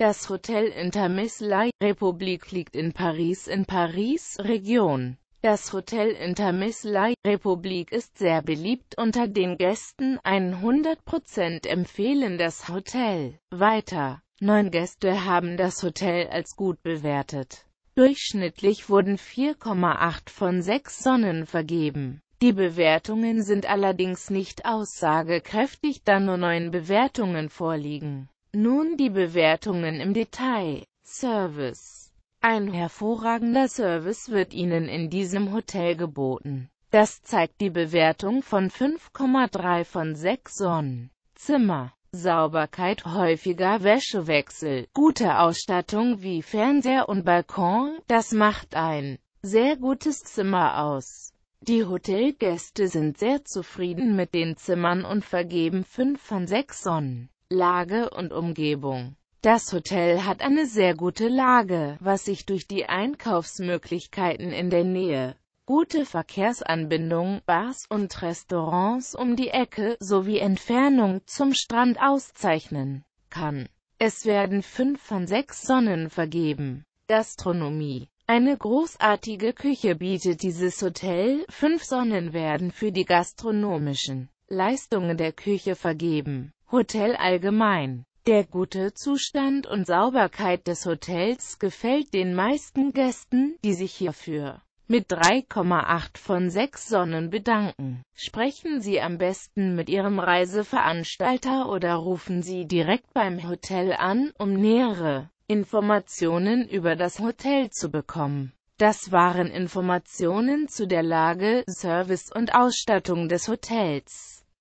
Das Hotel Intermix La République liegt in Paris in Paris, Region. Das Hotel Intermix La République ist sehr beliebt unter den Gästen, 100% empfehlen das Hotel. Weiter. Neun Gäste haben das Hotel als gut bewertet. Durchschnittlich wurden 4,8 von 6 Sonnen vergeben. Die Bewertungen sind allerdings nicht aussagekräftig, da nur neun Bewertungen vorliegen. Nun die Bewertungen im Detail. Service. Ein hervorragender Service wird Ihnen in diesem Hotel geboten. Das zeigt die Bewertung von 5,3 von 6 Sonnen. Zimmer. Sauberkeit, häufiger Wäschewechsel, gute Ausstattung wie Fernseher und Balkon, das macht ein sehr gutes Zimmer aus. Die Hotelgäste sind sehr zufrieden mit den Zimmern und vergeben 5 von 6 Sonnen. Lage und Umgebung. Das Hotel hat eine sehr gute Lage, was sich durch die Einkaufsmöglichkeiten in der Nähe, gute Verkehrsanbindung, Bars und Restaurants um die Ecke sowie Entfernung zum Strand auszeichnen kann. Es werden fünf von sechs Sonnen vergeben. Gastronomie eine großartige Küche bietet dieses Hotel, fünf Sonnen werden für die gastronomischen Leistungen der Küche vergeben. Hotel allgemein. Der gute Zustand und Sauberkeit des Hotels gefällt den meisten Gästen, die sich hierfür mit 3,8 von 6 Sonnen bedanken. Sprechen Sie am besten mit Ihrem Reiseveranstalter oder rufen Sie direkt beim Hotel an, um nähere Informationen über das Hotel zu bekommen. Das waren Informationen zu der Lage, Service und Ausstattung des Hotels.